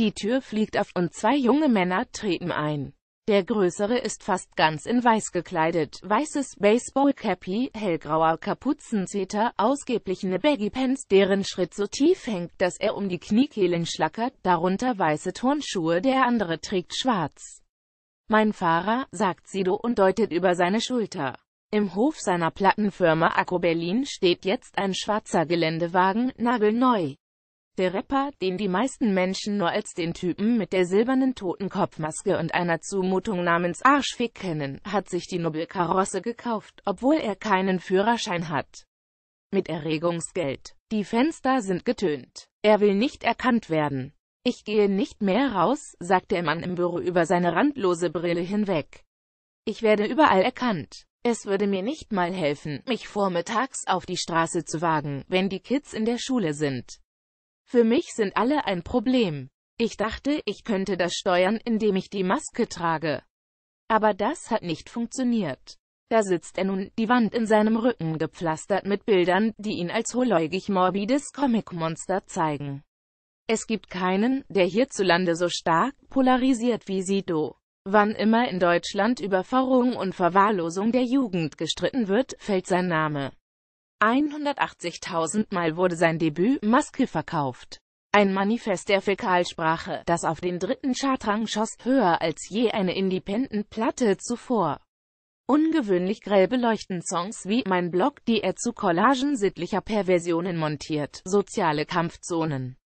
Die Tür fliegt auf und zwei junge Männer treten ein. Der Größere ist fast ganz in weiß gekleidet, weißes Baseball-Cappy, hellgrauer Kapuzenzeter, ausgeblichene Baggy-Pants, deren Schritt so tief hängt, dass er um die Kniekehlen schlackert, darunter weiße Turnschuhe, der andere trägt schwarz. Mein Fahrer, sagt Sido und deutet über seine Schulter. Im Hof seiner Plattenfirma Akku Berlin steht jetzt ein schwarzer Geländewagen, nagelneu. Der Rapper, den die meisten Menschen nur als den Typen mit der silbernen Totenkopfmaske und einer Zumutung namens Arschfick kennen, hat sich die Nobelkarosse gekauft, obwohl er keinen Führerschein hat. Mit Erregungsgeld. Die Fenster sind getönt. Er will nicht erkannt werden. Ich gehe nicht mehr raus, sagt der Mann im Büro über seine randlose Brille hinweg. Ich werde überall erkannt. Es würde mir nicht mal helfen, mich vormittags auf die Straße zu wagen, wenn die Kids in der Schule sind. Für mich sind alle ein Problem. Ich dachte, ich könnte das steuern, indem ich die Maske trage. Aber das hat nicht funktioniert. Da sitzt er nun, die Wand in seinem Rücken gepflastert mit Bildern, die ihn als hohläugig morbides Comic-Monster zeigen. Es gibt keinen, der hierzulande so stark polarisiert wie Sido. Wann immer in Deutschland über Verrohung und Verwahrlosung der Jugend gestritten wird, fällt sein Name. 180.000 Mal wurde sein Debüt Maske verkauft. Ein Manifest der Fäkalsprache, das auf den dritten Chartrang schoss, höher als je eine Independent-Platte zuvor. Ungewöhnlich grell beleuchten Songs wie Mein Blog, die er zu Collagen sittlicher Perversionen montiert, soziale Kampfzonen.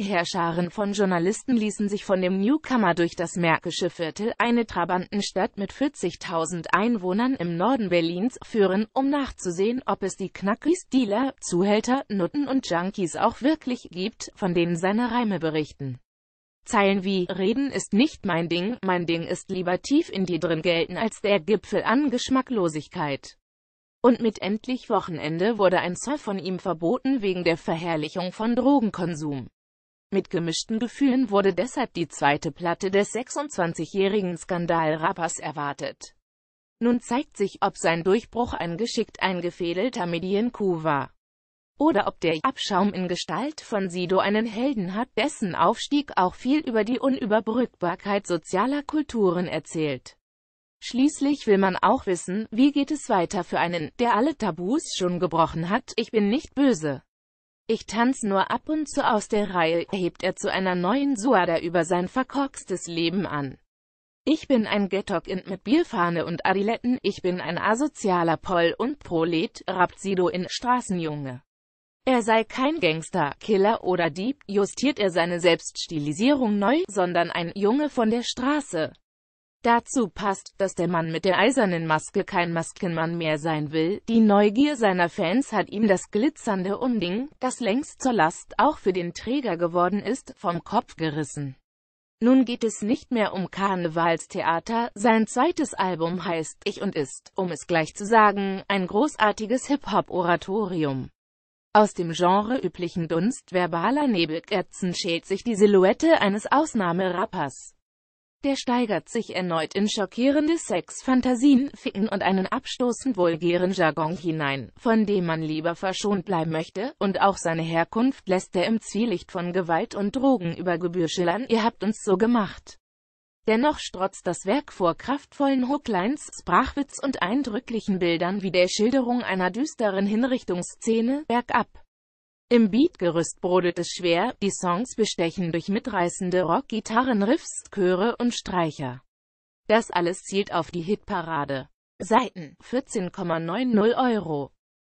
Herrscharen von Journalisten ließen sich von dem Newcomer durch das Märkische Viertel, eine Trabantenstadt mit 40.000 Einwohnern im Norden Berlins, führen, um nachzusehen, ob es die Knackis, Dealer, Zuhälter, Nutten und Junkies auch wirklich gibt, von denen seine Reime berichten. Zeilen wie Reden ist nicht mein Ding, mein Ding ist lieber tief in die drin gelten als der Gipfel an Geschmacklosigkeit. Und mit Endlich Wochenende wurde ein Zoll von ihm verboten wegen der Verherrlichung von Drogenkonsum. Mit gemischten Gefühlen wurde deshalb die zweite Platte des 26-jährigen Skandal-Rappers erwartet. Nun zeigt sich, ob sein Durchbruch ein geschickt eingefädelter Medienkuh war. Oder ob der Abschaum in Gestalt von Sido einen Helden hat, dessen Aufstieg auch viel über die Unüberbrückbarkeit sozialer Kulturen erzählt. Schließlich will man auch wissen, wie geht es weiter für einen, der alle Tabus schon gebrochen hat, ich bin nicht böse. Ich tanz nur ab und zu aus der Reihe, hebt er zu einer neuen Suada über sein verkorkstes Leben an. Ich bin ein Ghetto-Kind mit Bierfahne und Adiletten, ich bin ein asozialer Poll und Prolet, rappt Sido in Straßenjunge. Er sei kein Gangster, Killer oder Dieb, justiert er seine Selbststilisierung neu, sondern ein Junge von der Straße. Dazu passt, dass der Mann mit der eisernen Maske kein Maskenmann mehr sein will. Die Neugier seiner Fans hat ihm das glitzernde Unding, das längst zur Last auch für den Träger geworden ist, vom Kopf gerissen. Nun geht es nicht mehr um Karnevalstheater, sein zweites Album heißt Ich und ist, um es gleich zu sagen, ein großartiges Hip-Hop-Oratorium. Aus dem Genre üblichen Dunst verbaler Nebelkerzen schält sich die Silhouette eines Ausnahmerappers. Der steigert sich erneut in schockierende Sexfantasien, Ficken und einen abstoßend vulgären Jargon hinein, von dem man lieber verschont bleiben möchte, und auch seine Herkunft lässt er im Zwielicht von Gewalt und Drogen über Gebühr schillern, ihr habt uns so gemacht. Dennoch strotzt das Werk vor kraftvollen Hooklines, Sprachwitz und eindrücklichen Bildern wie der Schilderung einer düsteren Hinrichtungsszene, bergab. Im Beatgerüst brodelt es schwer, die Songs bestechen durch mitreißende Rockgitarren, Riffs, Chöre und Streicher. Das alles zielt auf die Hitparade. Seiten 14,90 Euro